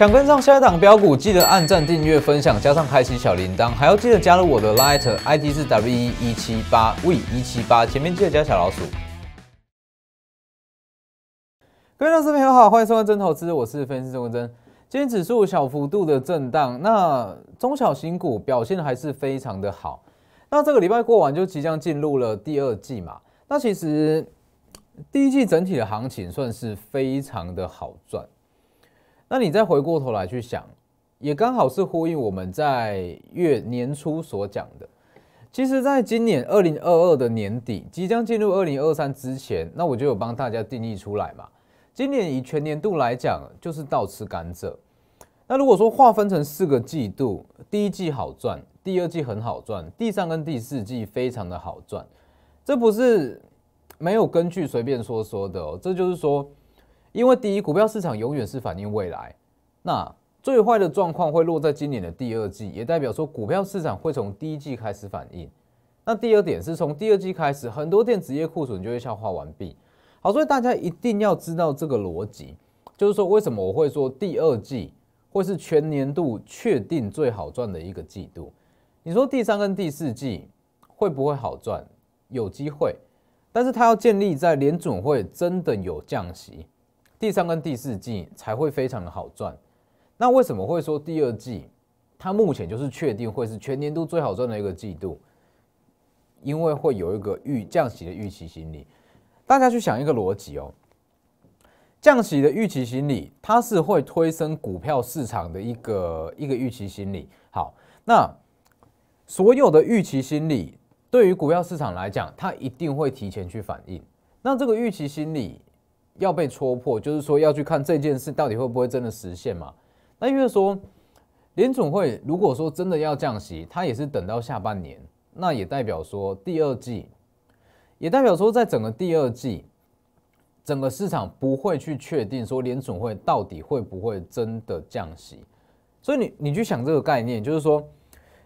想跟上下一档标股，记得按赞、订阅、分享，加上开启小铃铛，还要记得加入我的 Lite g h ID 是 W 一七八 V 一七八，前面记得加小老鼠。各老师朋友好，欢迎收看《真投资》，我是分析师钟真。今天指数小幅度的震荡，那中小型股表现还是非常的好。那这个礼拜过完就即将进入了第二季嘛？那其实第一季整体的行情算是非常的好赚。那你再回过头来去想，也刚好是呼应我们在月年初所讲的。其实，在今年二零二二的年底即将进入二零二三之前，那我就有帮大家定义出来嘛。今年以全年度来讲，就是倒吃甘蔗。那如果说划分成四个季度，第一季好赚，第二季很好赚，第三跟第四季非常的好赚，这不是没有根据随便说说的哦。这就是说。因为第一，股票市场永远是反映未来。那最坏的状况会落在今年的第二季，也代表说股票市场会从第一季开始反应。那第二点是从第二季开始，很多店职业库存就会消化完毕。好，所以大家一定要知道这个逻辑，就是说为什么我会说第二季会是全年度确定最好赚的一个季度。你说第三跟第四季会不会好赚？有机会，但是它要建立在联准会真的有降息。第三跟第四季才会非常的好赚，那为什么会说第二季它目前就是确定会是全年度最好赚的一个季度？因为会有一个预降息的预期心理，大家去想一个逻辑哦，降息的预期心理，它是会推升股票市场的一个一个预期心理。好，那所有的预期心理对于股票市场来讲，它一定会提前去反应。那这个预期心理。要被戳破，就是说要去看这件事到底会不会真的实现嘛？那因为说联总会如果说真的要降息，它也是等到下半年，那也代表说第二季，也代表说在整个第二季，整个市场不会去确定说联总会到底会不会真的降息，所以你你去想这个概念，就是说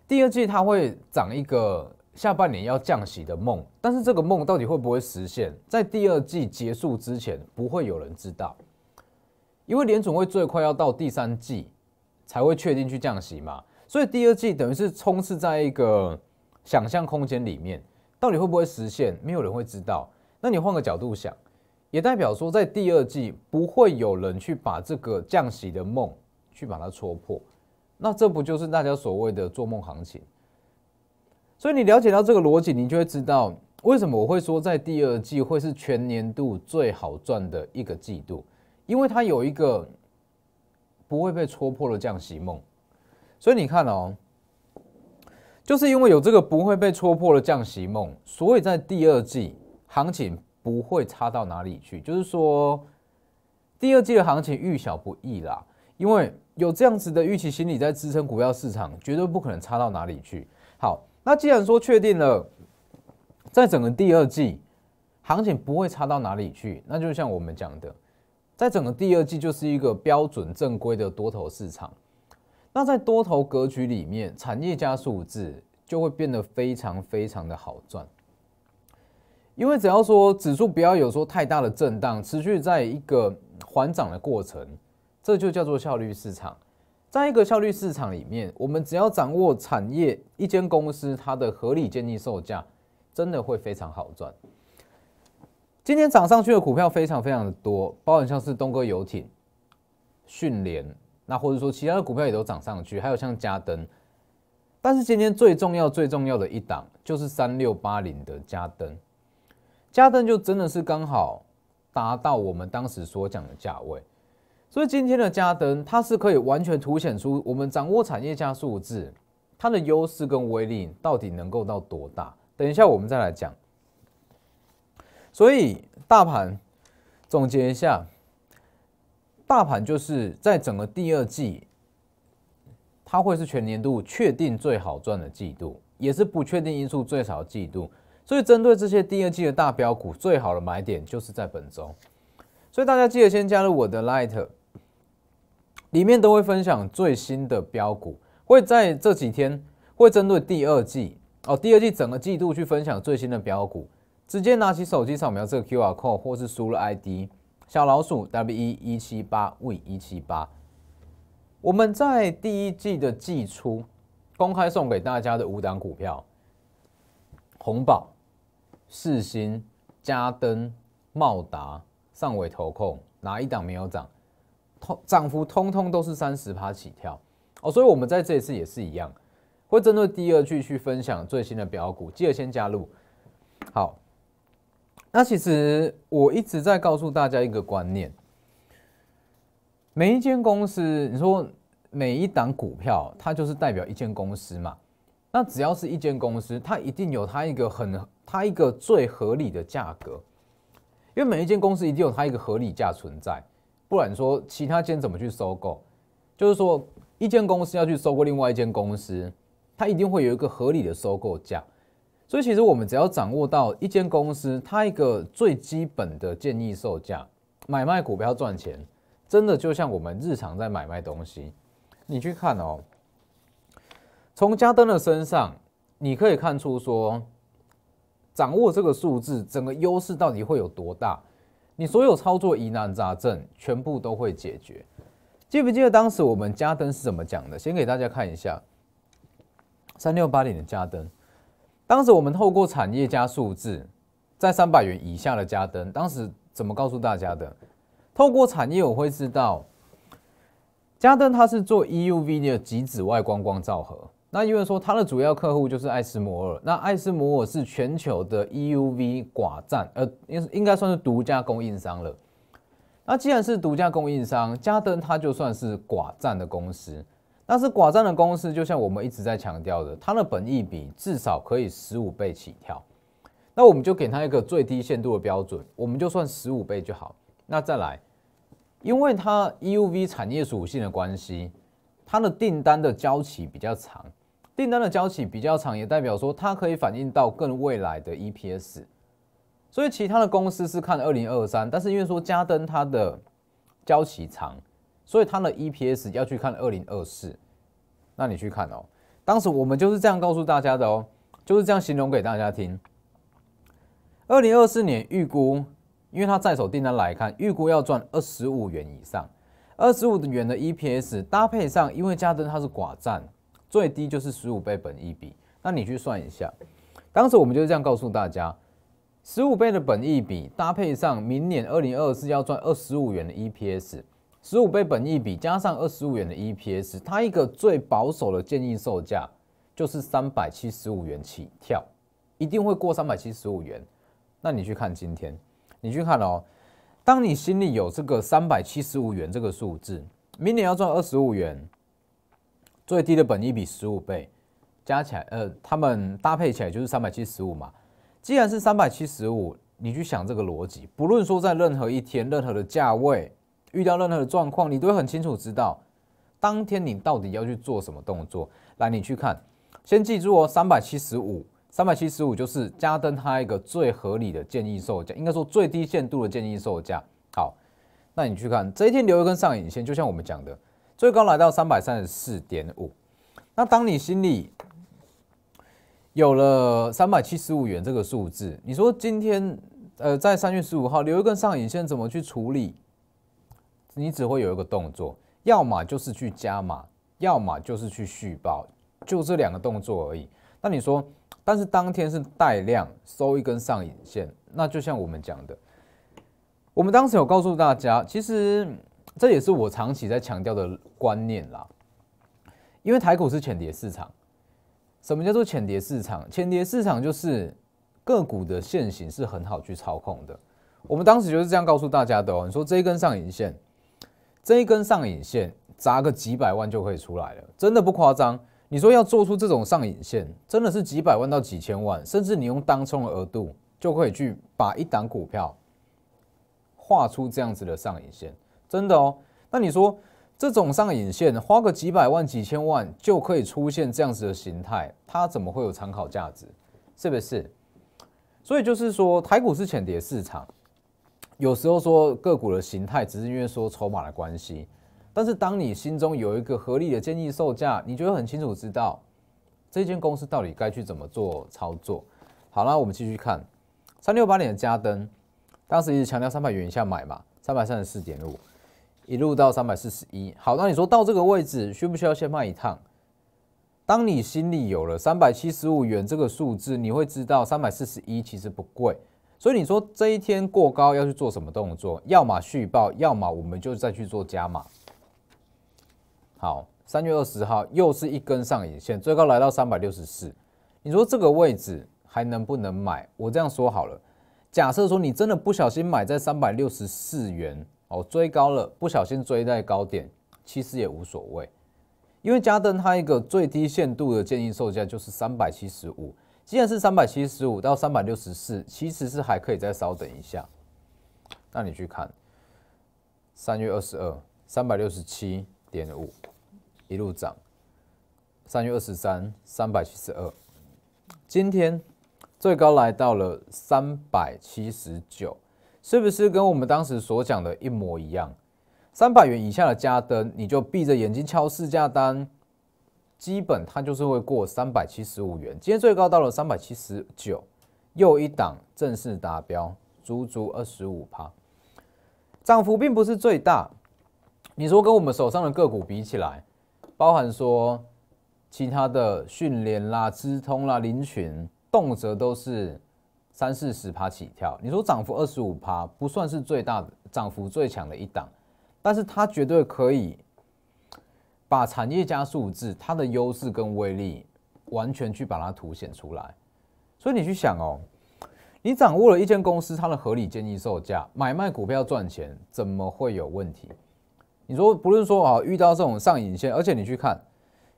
第二季它会涨一个。下半年要降息的梦，但是这个梦到底会不会实现，在第二季结束之前，不会有人知道，因为联总会最快要到第三季才会确定去降息嘛，所以第二季等于是冲刺在一个想象空间里面，到底会不会实现，没有人会知道。那你换个角度想，也代表说在第二季不会有人去把这个降息的梦去把它戳破，那这不就是大家所谓的做梦行情？所以你了解到这个逻辑，你就会知道为什么我会说在第二季会是全年度最好赚的一个季度，因为它有一个不会被戳破的降息梦。所以你看哦，就是因为有这个不会被戳破的降息梦，所以在第二季行情不会差到哪里去。就是说，第二季的行情遇小不易啦，因为有这样子的预期心理在支撑股票市场，绝对不可能差到哪里去。好。那既然说确定了，在整个第二季行情不会差到哪里去，那就像我们讲的，在整个第二季就是一个标准正规的多头市场。那在多头格局里面，产业加数字就会变得非常非常的好赚，因为只要说指数不要有说太大的震荡，持续在一个缓涨的过程，这就叫做效率市场。在一个效率市场里面，我们只要掌握产业一间公司它的合理建议售价，真的会非常好赚。今天涨上去的股票非常非常的多，包含像是东哥游艇、迅联，那或者说其他的股票也都涨上去，还有像嘉登。但是今天最重要最重要的一档就是三六八零的嘉登，嘉登就真的是刚好达到我们当时所讲的价位。所以今天的加登，它是可以完全凸显出我们掌握产业加数字它的优势跟威力到底能够到多大？等一下我们再来讲。所以大盘总结一下，大盘就是在整个第二季，它会是全年度确定最好赚的季度，也是不确定因素最少季度。所以针对这些第二季的大标股，最好的买点就是在本周。所以大家记得先加入我的 Lite g h。里面都会分享最新的标股，会在这几天会针对第二季哦，第二季整个季度去分享最新的标股。直接拿起手机扫描这个 QR code，或是输入 ID 小老鼠 W 一一七八 V 一七八。我们在第一季的季初公开送给大家的五档股票：红宝、世新、嘉登、茂达、上尾投控，哪一档没有涨？涨幅通通都是三十趴起跳哦，所以我们在这一次也是一样，会针对第二句去分享最新的标股，记得先加入。好，那其实我一直在告诉大家一个观念，每一间公司，你说每一档股票，它就是代表一间公司嘛，那只要是一间公司，它一定有它一个很，它一个最合理的价格，因为每一间公司一定有它一个合理价存在。不然说其他间怎么去收购，就是说一间公司要去收购另外一间公司，它一定会有一个合理的收购价。所以其实我们只要掌握到一间公司它一个最基本的建议售价，买卖股票赚钱，真的就像我们日常在买卖东西。你去看哦，从加登的身上，你可以看出说掌握这个数字，整个优势到底会有多大。你所有操作疑难杂症全部都会解决，记不记得当时我们加登是怎么讲的？先给大家看一下三六八零的加登，当时我们透过产业加数字，在三百元以下的加登，当时怎么告诉大家的？透过产业我会知道，加登它是做 EUV 的极紫外光光照盒。那因为说它的主要客户就是爱斯摩尔，那爱斯摩尔是全球的 EUV 寡占，呃，应应该算是独家供应商了。那既然是独家供应商，加登它就算是寡占的公司。但是寡占的公司，就像我们一直在强调的，它的本益比至少可以十五倍起跳。那我们就给它一个最低限度的标准，我们就算十五倍就好。那再来，因为它 EUV 产业属性的关系，它的订单的交期比较长。订单的交期比较长，也代表说它可以反映到更未来的 EPS，所以其他的公司是看二零二三，但是因为说加登它的交期长，所以它的 EPS 要去看二零二四。那你去看哦，当时我们就是这样告诉大家的哦，就是这样形容给大家听。二零二四年预估，因为它在手订单来看，预估要赚二十五元以上，二十五元的 EPS 搭配上，因为加登它是寡占。最低就是十五倍本益比，那你去算一下。当时我们就是这样告诉大家，十五倍的本益比搭配上明年二零二四要赚二十五元的 EPS，十五倍本益比加上二十五元的 EPS，它一个最保守的建议售价就是三百七十五元起跳，一定会过三百七十五元。那你去看今天，你去看哦。当你心里有这个三百七十五元这个数字，明年要赚二十五元。最低的本一比十五倍，加起来，呃，他们搭配起来就是三百七十五嘛。既然是三百七十五，你去想这个逻辑，不论说在任何一天、任何的价位，遇到任何的状况，你都会很清楚知道，当天你到底要去做什么动作。来，你去看，先记住哦，三百七十五，三百七十五就是加登它一个最合理的建议售价，应该说最低限度的建议售价。好，那你去看这一天留一根上影线，就像我们讲的。最高来到三百三十四点五，那当你心里有了三百七十五元这个数字，你说今天呃，在三月十五号留一根上影线怎么去处理？你只会有一个动作，要么就是去加码，要么就是去续报，就这两个动作而已。那你说，但是当天是带量收一根上影线，那就像我们讲的，我们当时有告诉大家，其实。这也是我长期在强调的观念啦，因为台股是潜碟市场。什么叫做潜碟市场？潜碟市场就是个股的线型是很好去操控的。我们当时就是这样告诉大家的哦。你说这一根上影线，这一根上影线砸个几百万就可以出来了，真的不夸张。你说要做出这种上影线，真的是几百万到几千万，甚至你用当冲的额度就可以去把一档股票画出这样子的上影线。真的哦，那你说这种上影线，花个几百万、几千万就可以出现这样子的形态，它怎么会有参考价值？是不是？所以就是说，台股是浅碟市场，有时候说个股的形态只是因为说筹码的关系。但是当你心中有一个合理的建议售价，你就很清楚知道这间公司到底该去怎么做操作。好了，我们继续看三六八点的加登，当时一直强调三百元以下买嘛，三百三十四点五。一路到三百四十一，好，那你说到这个位置，需不需要先卖一趟？当你心里有了三百七十五元这个数字，你会知道三百四十一其实不贵，所以你说这一天过高要去做什么动作？要么续报，要么我们就再去做加码。好，三月二十号又是一根上影线，最高来到三百六十四，你说这个位置还能不能买？我这样说好了，假设说你真的不小心买在三百六十四元。哦，追高了，不小心追在高点，其实也无所谓，因为加登它一个最低限度的建议售价就是三百七十五，既然是三百七十五到三百六十四，其实是还可以再稍等一下。那你去看，三月二十二，三百六十七点五，一路涨，三月二十三，三百七十二，今天最高来到了三百七十九。是不是跟我们当时所讲的一模一样？三百元以下的加灯，你就闭着眼睛敲市价单，基本它就是会过三百七十五元。今天最高到了三百七十九，又一档正式达标，足足二十五趴涨幅，并不是最大。你说跟我们手上的个股比起来，包含说其他的训练啦、资通啦、林群，动辄都是。三四十趴起跳，你说涨幅二十五趴不算是最大的涨幅最强的一档，但是它绝对可以把产业加数字它的优势跟威力完全去把它凸显出来。所以你去想哦，你掌握了一间公司它的合理建议售价，买卖股票赚钱怎么会有问题？你说，不论说啊，遇到这种上影线，而且你去看，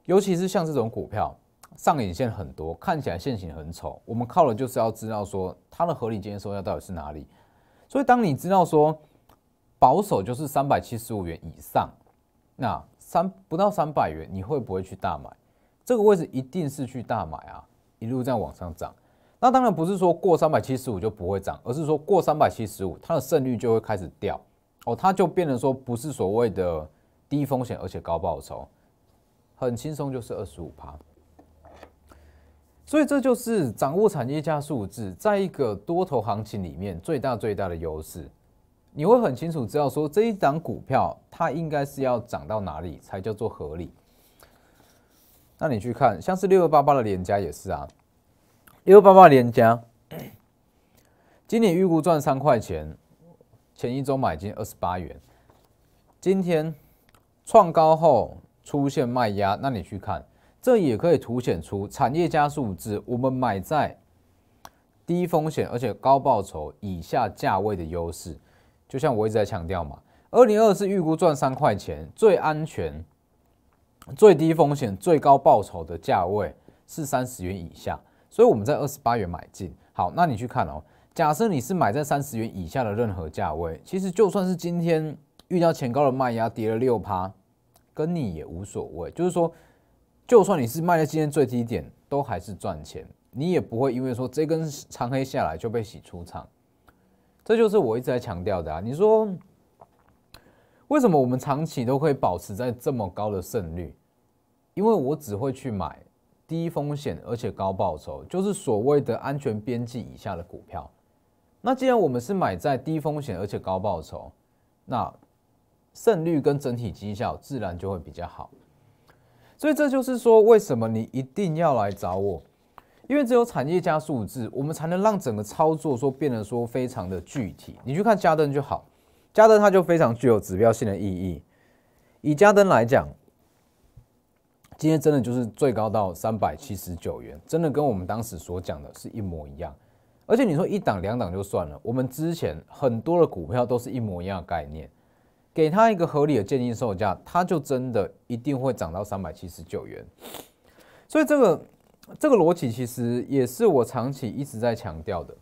尤其是像这种股票。上影线很多，看起来线型很丑。我们靠的就是要知道说它的合理接收要到底是哪里。所以当你知道说保守就是三百七十五元以上，那三不到三百元你会不会去大买？这个位置一定是去大买啊！一路这样往上涨，那当然不是说过三百七十五就不会涨，而是说过三百七十五它的胜率就会开始掉哦，它就变得说不是所谓的低风险而且高报酬，很轻松就是二十五趴。所以这就是掌握产业加数字，在一个多头行情里面最大最大的优势，你会很清楚知道说这一档股票它应该是要涨到哪里才叫做合理。那你去看，像是六六八八的连家也是啊，六六八八连家，今年预估赚三块钱，前一周买进二十八元，今天创高后出现卖压，那你去看。这也可以凸显出产业加速之，我们买在低风险而且高报酬以下价位的优势。就像我一直在强调嘛，二零二是预估赚三块钱最安全、最低风险、最高报酬的价位是三十元以下，所以我们在二十八元买进。好，那你去看哦，假设你是买在三十元以下的任何价位，其实就算是今天遇到前高的卖压跌了六趴，跟你也无所谓。就是说。就算你是卖在今天最低点，都还是赚钱。你也不会因为说这根长黑下来就被洗出场。这就是我一直在强调的啊！你说为什么我们长期都可以保持在这么高的胜率？因为我只会去买低风险而且高报酬，就是所谓的安全边际以下的股票。那既然我们是买在低风险而且高报酬，那胜率跟整体绩效自然就会比较好。所以这就是说，为什么你一定要来找我？因为只有产业加数字，我们才能让整个操作说变得说非常的具体。你去看加登就好，加登它就非常具有指标性的意义。以加登来讲，今天真的就是最高到三百七十九元，真的跟我们当时所讲的是一模一样。而且你说一档两档就算了，我们之前很多的股票都是一模一样的概念。给他一个合理的建议售价，它就真的一定会涨到三百七十九元。所以这个这个逻辑其实也是我长期一直在强调的。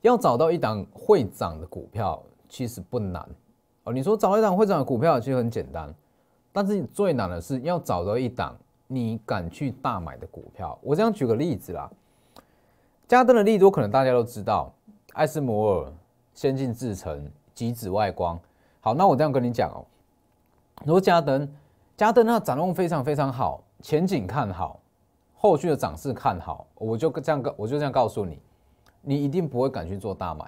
要找到一档会涨的股票其实不难哦。你说找一档会涨的股票其实很简单，但是最难的是要找到一档你敢去大买的股票。我这样举个例子啦，加登的利多可能大家都知道，艾斯摩尔、先进制成、极紫外光。好，那我这样跟你讲哦，如果嘉登，嘉登那展望非常非常好，前景看好，后续的涨势看好，我就这样，告，我就这样告诉你，你一定不会敢去做大买。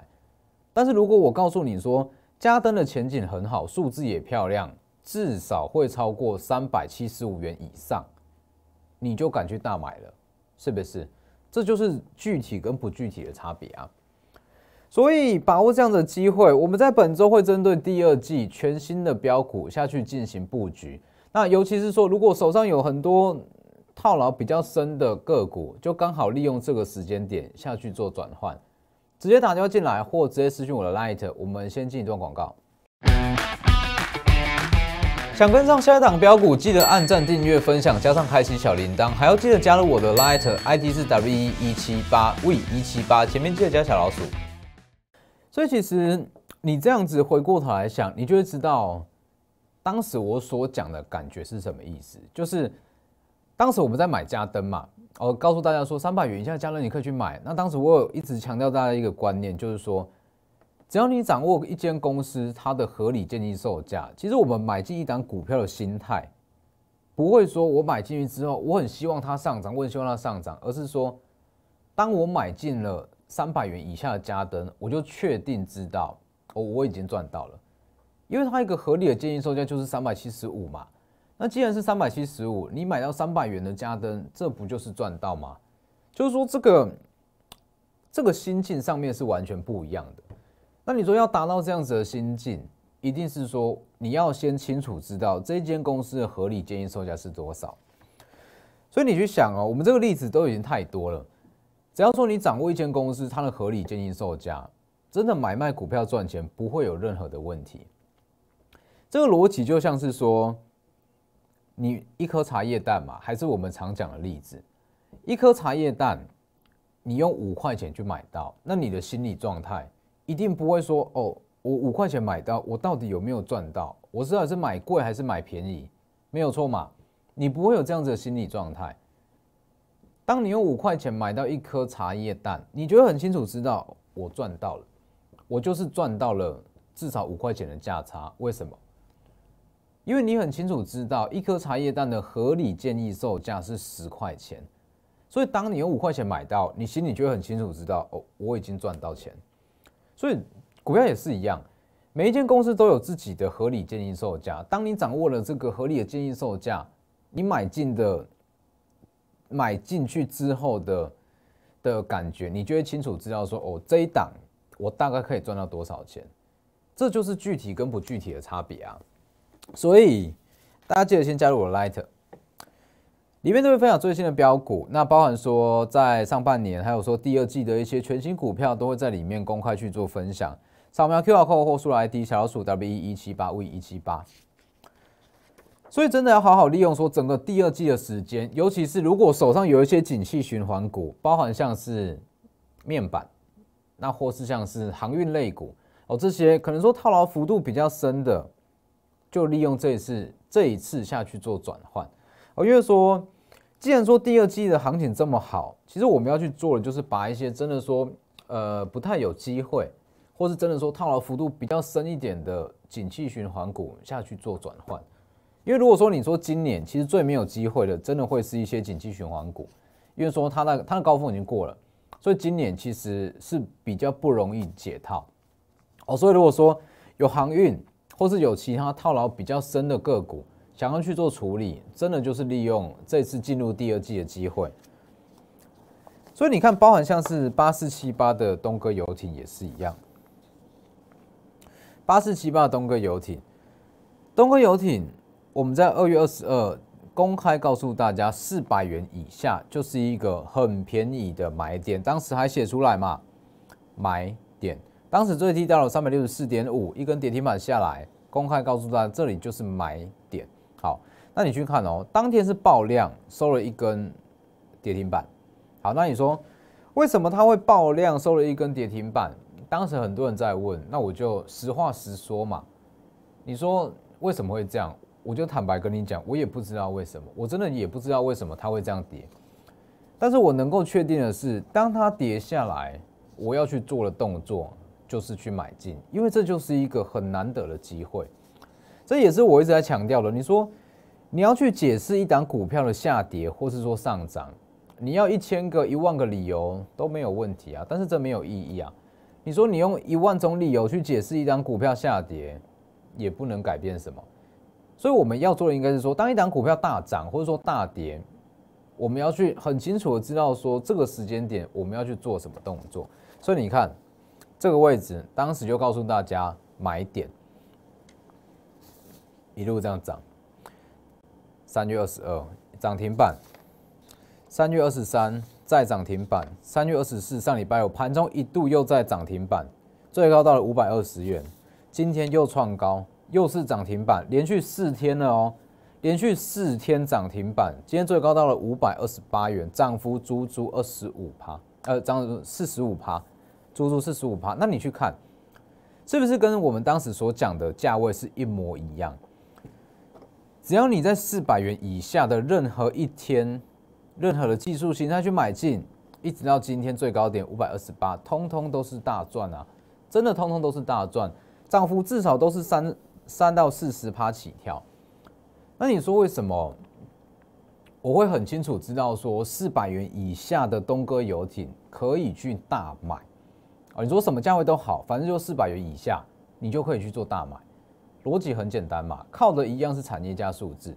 但是如果我告诉你说嘉登的前景很好，数字也漂亮，至少会超过三百七十五元以上，你就敢去大买了，是不是？这就是具体跟不具体的差别啊。所以把握这样的机会，我们在本周会针对第二季全新的标股下去进行布局。那尤其是说，如果手上有很多套牢比较深的个股，就刚好利用这个时间点下去做转换，直接打话进来，或直接私讯我的 Light。我们先进一段广告。想跟上下一档标股，记得按赞、订阅、分享，加上开启小铃铛，还要记得加入我的 l i g h t i d 是 W 一七八 V 一七八，前面记得加小老鼠。所以其实你这样子回过头来想，你就会知道当时我所讲的感觉是什么意思。就是当时我们在买加灯嘛，我告诉大家说三百元以下加灯你可以去买。那当时我有一直强调大家一个观念，就是说只要你掌握一间公司它的合理建议售价，其实我们买进一档股票的心态，不会说我买进去之后我很希望它上涨，我很希望它上涨，而是说当我买进了。三百元以下的加灯，我就确定知道哦，我已经赚到了，因为它一个合理的建议售价就是三百七十五嘛。那既然是三百七十五，你买到三百元的加灯，这不就是赚到吗？就是说这个这个心境上面是完全不一样的。那你说要达到这样子的心境，一定是说你要先清楚知道这间公司的合理建议售价是多少。所以你去想哦，我们这个例子都已经太多了。只要说你掌握一间公司，它的合理经营售价，真的买卖股票赚钱不会有任何的问题。这个逻辑就像是说，你一颗茶叶蛋嘛，还是我们常讲的例子，一颗茶叶蛋，你用五块钱去买到，那你的心理状态一定不会说哦，我五块钱买到，我到底有没有赚到？我是还是买贵还是买便宜？没有错嘛，你不会有这样子的心理状态。当你用五块钱买到一颗茶叶蛋，你就会很清楚知道我赚到了，我就是赚到了至少五块钱的价差。为什么？因为你很清楚知道一颗茶叶蛋的合理建议售价是十块钱，所以当你用五块钱买到，你心里就会很清楚知道哦，我已经赚到钱。所以股票也是一样，每一间公司都有自己的合理建议售价。当你掌握了这个合理的建议售价，你买进的。买进去之后的的感觉，你就会清楚知道说，哦，这一档我大概可以赚到多少钱？这就是具体跟不具体的差别啊。所以大家记得先加入我的 Light，里面都会分享最新的标股，那包含说在上半年还有说第二季的一些全新股票，都会在里面公开去做分享。扫描 Q R code 或输入 I D 小老鼠 W E 一七八 V 一七八。所以真的要好好利用说整个第二季的时间，尤其是如果手上有一些景气循环股，包含像是面板，那或是像是航运类股哦，这些可能说套牢幅度比较深的，就利用这一次这一次下去做转换哦，因为说既然说第二季的行情这么好，其实我们要去做的就是把一些真的说呃不太有机会，或是真的说套牢幅度比较深一点的景气循环股下去做转换。因为如果说你说今年其实最没有机会的，真的会是一些景气循环股，因为说它那它的高峰已经过了，所以今年其实是比较不容易解套。哦，所以如果说有航运或是有其他套牢比较深的个股，想要去做处理，真的就是利用这次进入第二季的机会。所以你看，包含像是八四七八的东哥游艇也是一样，八四七八的东哥游艇，东哥游艇。我们在二月二十二公开告诉大家，四百元以下就是一个很便宜的买点。当时还写出来嘛？买点。当时最低到了三百六十四点五，一根跌停板下来，公开告诉大家这里就是买点。好，那你去看哦，当天是爆量收了一根跌停板。好，那你说为什么它会爆量收了一根跌停板？当时很多人在问，那我就实话实说嘛。你说为什么会这样？我就坦白跟你讲，我也不知道为什么，我真的也不知道为什么它会这样跌。但是我能够确定的是，当它跌下来，我要去做的动作就是去买进，因为这就是一个很难得的机会。这也是我一直在强调的。你说你要去解释一档股票的下跌，或是说上涨，你要一千个、一万个理由都没有问题啊，但是这没有意义啊。你说你用一万种理由去解释一档股票下跌，也不能改变什么。所以我们要做的应该是说，当一档股票大涨或者说大跌，我们要去很清楚的知道说这个时间点我们要去做什么动作。所以你看，这个位置当时就告诉大家买点，一路这样涨。三月二十二涨停板，三月二十三再涨停板，三月二十四上礼拜五盘中一度又在涨停板，最高到了五百二十元，今天又创高。又是涨停板，连续四天了哦，连续四天涨停板，今天最高到了五百二十八元，涨幅足足二十五趴，呃，涨四十五趴，足足四十五趴。那你去看，是不是跟我们当时所讲的价位是一模一样？只要你在四百元以下的任何一天，任何的技术形态去买进，一直到今天最高点五百二十八，通通都是大赚啊！真的通通都是大赚，涨幅至少都是三。三到四十趴起跳，那你说为什么我会很清楚知道说四百元以下的东哥游艇可以去大买啊？你说什么价位都好，反正就四百元以下，你就可以去做大买。逻辑很简单嘛，靠的一样是产业加数字。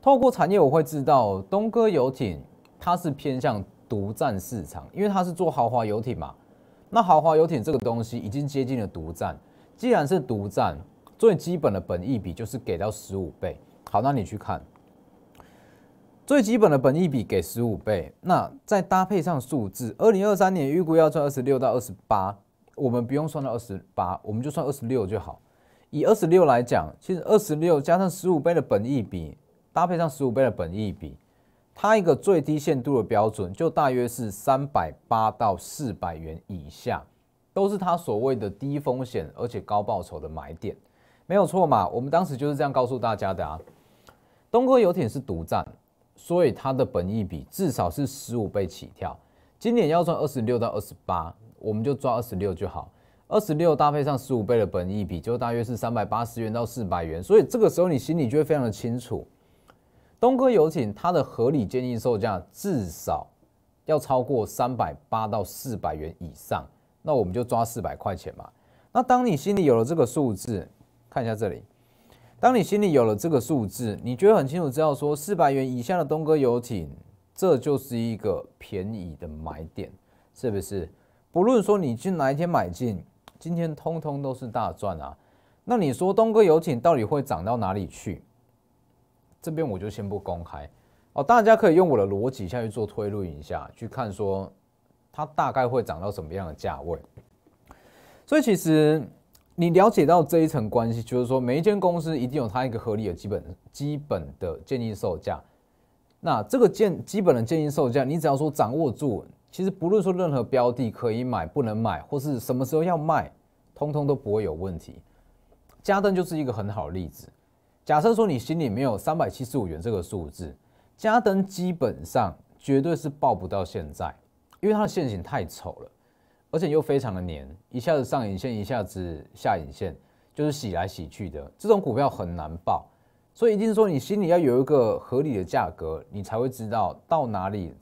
透过产业，我会知道东哥游艇它是偏向独占市场，因为它是做豪华游艇嘛。那豪华游艇这个东西已经接近了独占，既然是独占。最基本的本益比就是给到十五倍。好，那你去看最基本的本益比给十五倍。那再搭配上数字，二零二三年预估要赚二十六到二十八。我们不用算到二十八，我们就算二十六就好。以二十六来讲，其实二十六加上十五倍的本益比，搭配上十五倍的本益比，它一个最低限度的标准就大约是三百八到四百元以下，都是它所谓的低风险而且高报酬的买点。没有错嘛，我们当时就是这样告诉大家的啊。东哥游艇是独占，所以它的本意比至少是十五倍起跳。今年要赚二十六到二十八，我们就抓二十六就好。二十六搭配上十五倍的本意比，就大约是三百八十元到四百元。所以这个时候你心里就会非常的清楚，东哥游艇它的合理建议售价至少要超过三百八到四百元以上。那我们就抓四百块钱嘛。那当你心里有了这个数字，看一下这里，当你心里有了这个数字，你觉得很清楚，知道说四百元以下的东哥游艇，这就是一个便宜的买点，是不是？不论说你进哪一天买进，今天通通都是大赚啊。那你说东哥游艇到底会涨到哪里去？这边我就先不公开哦，大家可以用我的逻辑下去做推论一下，去看说它大概会涨到什么样的价位。所以其实。你了解到这一层关系，就是说，每一间公司一定有它一个合理的基本、基本的建议售价。那这个建基本的建议售价，你只要说掌握住，其实不论说任何标的可以买、不能买，或是什么时候要卖，通通都不会有问题。加登就是一个很好的例子。假设说你心里没有三百七十五元这个数字，加登基本上绝对是报不到现在，因为它的陷阱太丑了。而且又非常的黏，一下子上引线，一下子下引线，就是洗来洗去的。这种股票很难报，所以一定说你心里要有一个合理的价格，你才会知道到哪里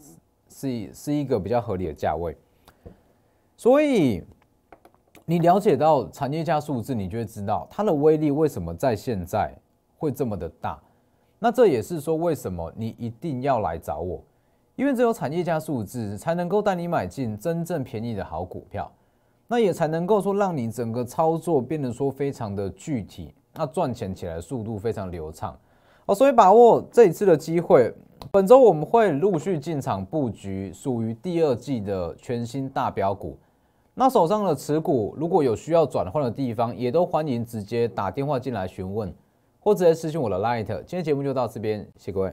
是是一个比较合理的价位。所以你了解到产业价数字，你就会知道它的威力为什么在现在会这么的大。那这也是说为什么你一定要来找我。因为只有产业加数字，才能够带你买进真正便宜的好股票，那也才能够说让你整个操作变得说非常的具体，那赚钱起来速度非常流畅。哦，所以把握这一次的机会，本周我们会陆续进场布局属于第二季的全新大标股。那手上的持股如果有需要转换的地方，也都欢迎直接打电话进来询问，或直接私信我的 Light。今天节目就到这边，谢谢各位。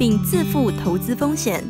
并自负投资风险。